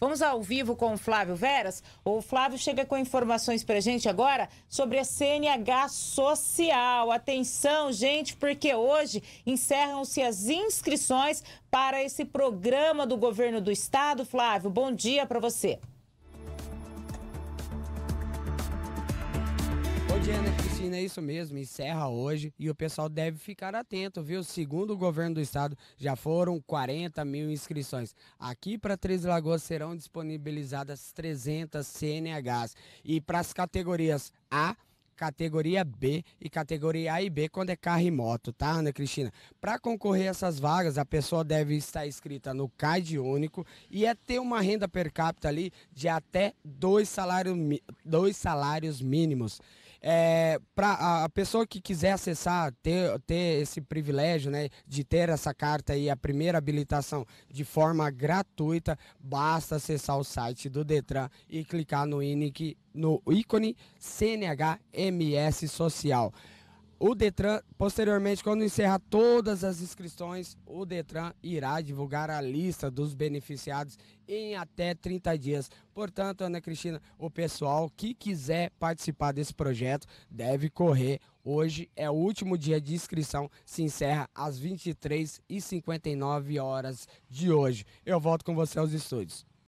Vamos ao vivo com o Flávio Veras. O Flávio chega com informações para gente agora sobre a CNH Social. Atenção, gente, porque hoje encerram-se as inscrições para esse programa do governo do estado. Flávio, bom dia para você. Diana Cristina, é isso mesmo, encerra hoje e o pessoal deve ficar atento, viu? Segundo o governo do estado, já foram 40 mil inscrições. Aqui para Três Lagoas serão disponibilizadas 300 CNHs. E para as categorias A, categoria B e categoria A e B quando é carro e moto, tá, Ana Cristina? Para concorrer a essas vagas, a pessoa deve estar inscrita no CAD único e é ter uma renda per capita ali de até dois dois salários mínimos. É, para a, pessoa que quiser acessar, ter, ter esse privilégio né, de ter essa carta e a primeira habilitação de forma gratuita, basta acessar o site do Detran e clicar no INIC no ícone CNH MS Social. O Detran, posteriormente, quando encerrar todas as inscrições, o Detran irá divulgar a lista dos beneficiados em até 30 dias. Portanto, Ana Cristina, o pessoal que quiser participar desse projeto deve correr. Hoje é o último dia de inscrição, se encerra às 23h59 horas de hoje. Eu volto com você aos estúdios.